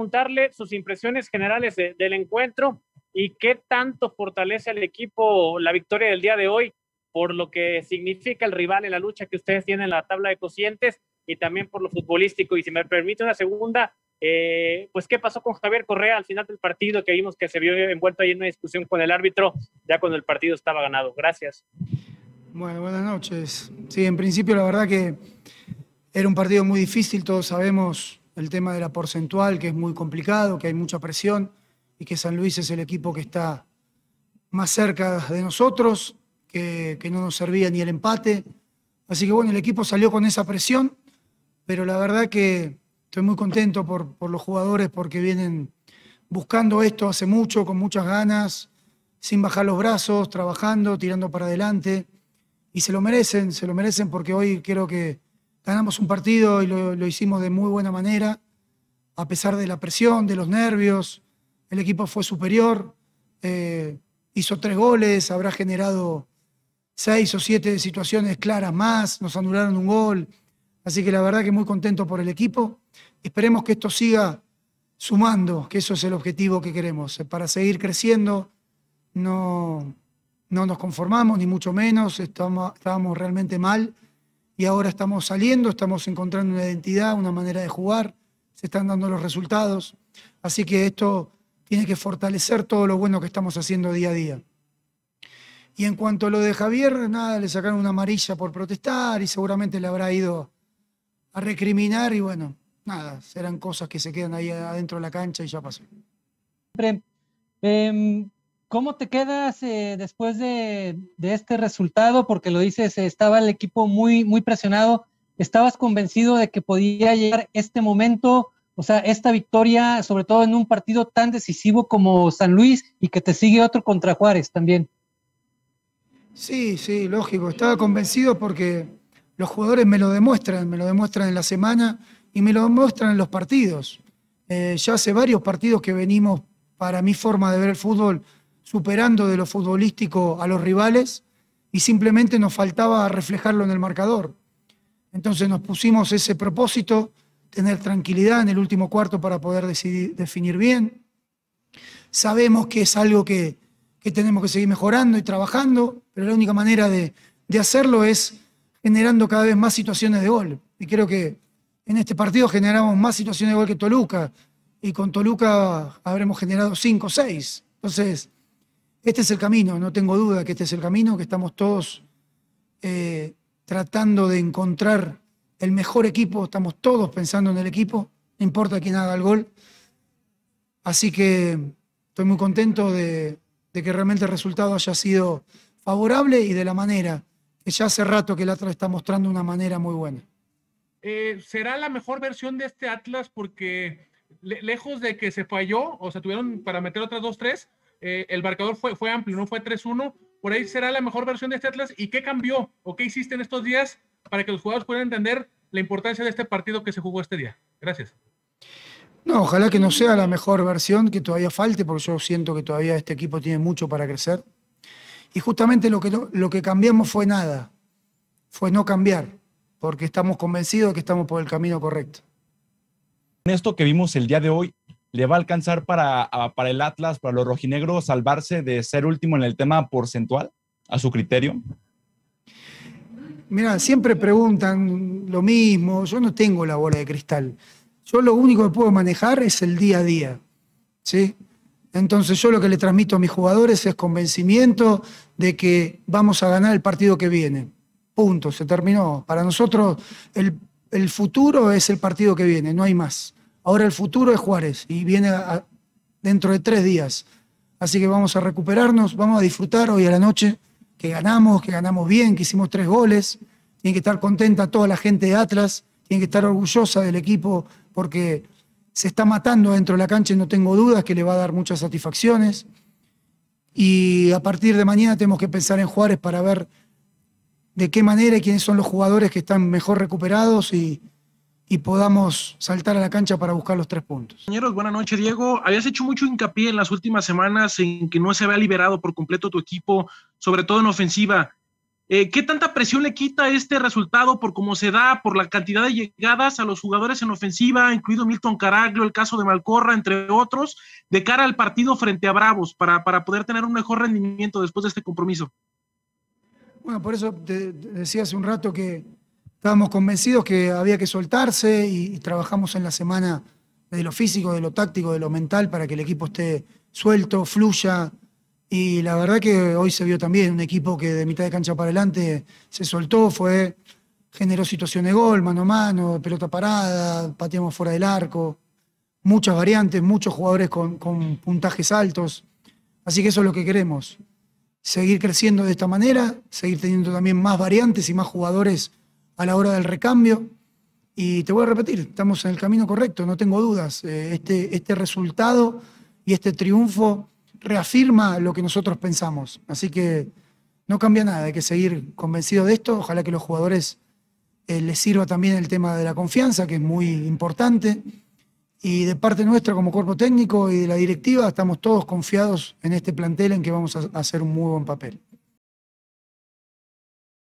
preguntarle sus impresiones generales del encuentro y qué tanto fortalece al equipo la victoria del día de hoy por lo que significa el rival en la lucha que ustedes tienen en la tabla de cocientes y también por lo futbolístico. Y si me permite una segunda, eh, pues qué pasó con Javier Correa al final del partido que vimos que se vio envuelto ahí en una discusión con el árbitro ya cuando el partido estaba ganado. Gracias. Bueno, buenas noches. Sí, en principio la verdad que era un partido muy difícil, todos sabemos el tema de la porcentual, que es muy complicado, que hay mucha presión y que San Luis es el equipo que está más cerca de nosotros, que, no nos servía ni el empate. Así que bueno, el equipo salió con esa presión, pero la verdad que estoy muy contento por, por los jugadores porque vienen buscando esto hace mucho, con muchas ganas, sin bajar los brazos, trabajando, tirando para adelante. Y se lo merecen, se lo merecen porque hoy creo que ganamos un partido y lo, hicimos de muy buena manera, a pesar de la presión, de los nervios. El equipo fue superior, eh, hizo tres goles, habrá generado seis o siete situaciones claras más, nos anularon un gol. Así que la verdad que muy contento por el equipo. Esperemos que esto siga sumando, que eso es el objetivo que queremos, eh, para seguir creciendo. No, nos conformamos, ni mucho menos, estábamos realmente mal y ahora estamos saliendo, estamos encontrando una identidad, una manera de jugar, se están dando los resultados. Así que esto tiene que fortalecer todo lo bueno que estamos haciendo día a día. Y en cuanto a lo de Javier, nada, le sacaron una amarilla por protestar y seguramente le habrá ido a recriminar y bueno, nada, serán cosas que se quedan ahí adentro de la cancha y ya pasó. Em, ¿Cómo te quedas eh, después de, este resultado? Porque lo dices, eh, estaba el equipo muy, muy presionado. ¿Estabas convencido de que podía llegar este momento, o sea, esta victoria, sobre todo en un partido tan decisivo como San Luis y que te sigue otro contra Juárez también? Sí, sí, lógico. Estaba convencido porque los jugadores me lo demuestran, me lo demuestran en la semana y me lo demuestran en los partidos. Eh, ya hace varios partidos que venimos, para mi forma de ver el fútbol, superando de lo futbolístico a los rivales y simplemente nos faltaba reflejarlo en el marcador. Entonces nos pusimos ese propósito, tener tranquilidad en el último cuarto para poder definir bien. Sabemos que es algo que, tenemos que seguir mejorando y trabajando, pero la única manera de, de hacerlo es generando cada vez más situaciones de gol. Y creo que en este partido generamos más situaciones de gol que Toluca, y con Toluca habremos generado 5 o 6. Entonces, este es el camino, no tengo duda que este es el camino, que estamos todos eh, tratando de encontrar el mejor equipo, estamos todos pensando en el equipo, no importa quién haga el gol. Así que estoy muy contento de, que realmente el resultado haya sido favorable y de la manera, que ya hace rato que el Atlas está mostrando una manera muy buena. Eh, será la mejor versión de este Atlas porque lejos de que se falló, o sea, tuvieron para meter otras dos, tres, eh, el marcador fue, amplio, no fue 3-1. Por ahí será la mejor versión de este Atlas. ¿Y qué cambió o qué hiciste en estos días para que los jugadores puedan entender la importancia de este partido que se jugó este día? Gracias. No, ojalá que no sea la mejor versión, que todavía falte, porque yo siento que todavía este equipo tiene mucho para crecer. Y justamente lo que, lo que cambiamos fue nada, fue no cambiar, porque estamos convencidos de que estamos por el camino correcto. En esto que vimos el día de hoy, le va a alcanzar para, el Atlas, para los rojinegros, salvarse de ser último en el tema porcentual, a su criterio? Mira, siempre preguntan lo mismo, yo no tengo la bola de cristal. Yo lo único que puedo manejar es el día a día. ¿sí? Entonces yo lo que le transmito a mis jugadores es convencimiento de que vamos a ganar el partido que viene. Punto, se terminó. Para nosotros el futuro es el partido que viene, no hay más. Ahora el futuro es Juárez y viene dentro de tres días. Así que vamos a recuperarnos, vamos a disfrutar hoy a la noche que ganamos, que ganamos bien, que hicimos tres goles. Tiene que estar contenta toda la gente de Atlas, tiene que estar orgullosa del equipo porque se está matando dentro de la cancha y no tengo dudas que le va a dar muchas satisfacciones. Y a partir de mañana tenemos que pensar en Juárez para ver de qué manera y quiénes son los jugadores que están mejor recuperados y, y podamos saltar a la cancha para buscar los tres puntos. Señores, buenas noches, Diego. Habías hecho mucho hincapié en las últimas semanas en que no se había liberado por completo tu equipo, sobre todo en ofensiva. Eh, ¿Qué tanta presión le quita este resultado por cómo se da, por la cantidad de llegadas a los jugadores en ofensiva, incluido Milton Caraglio, el caso de Malcorra, entre otros, de cara al partido frente a Bravos, para, para poder tener un mejor rendimiento después de este compromiso? Bueno, por eso te decía hace un rato que, estábamos convencidos que había que soltarse y, trabajamos en la semana de lo físico, de lo táctico, de lo mental para que el equipo esté suelto, fluya. Y la verdad que hoy se vio también un equipo que de mitad de cancha para adelante se soltó, fue generó situaciones de gol, mano a mano, pelota parada, pateamos fuera del arco, muchas variantes, muchos jugadores con, con puntajes altos. Así que eso es lo que queremos, seguir creciendo de esta manera, seguir teniendo también más variantes y más jugadores a la hora del recambio. Y te voy a repetir, estamos en el camino correcto, no tengo dudas. Eh, este, este resultado y este triunfo reafirma lo que nosotros pensamos. Así que no cambia nada, hay que seguir convencido de esto. Ojalá que los jugadores eh, les sirva también el tema de la confianza, que es muy importante. Y de parte nuestra, como cuerpo técnico y de la directiva, estamos todos confiados en este plantel en que vamos a hacer un muy buen papel.